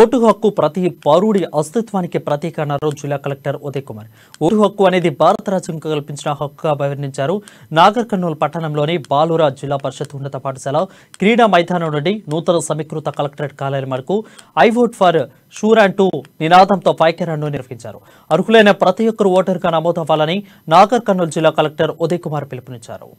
vote హక్కు ప్రతి పౌరుడి అస్తిత్వానికి ప్రతీక అన్నారు జిల్లా కలెక్టర్ ఉదయ్ కుమార్ ఓటు హక్కు అనేది భారత రాజ్యం కల్పించిన హక్కుగా అభివర్ణించారు నాగర్ కర్నూలు పట్టణంలోని బాలురా జిల్లా పరిషత్ ఉన్నత పాఠశాల క్రీడా మైదానం నుండి నూతన సమీకృత కలెక్టరేట్ కార్యాలయం వరకు I vote for sure and too నినాదంతో పైకిరణను నిర్వహించారు అర్హులైన ప్రతి ఒక్కరు ఓటరుగా నమోదవ్వాలని నాగర్ కర్నూలు జిల్లా కలెక్టర్ ఉదయ్ కుమార్ పిలుపునిచ్చారు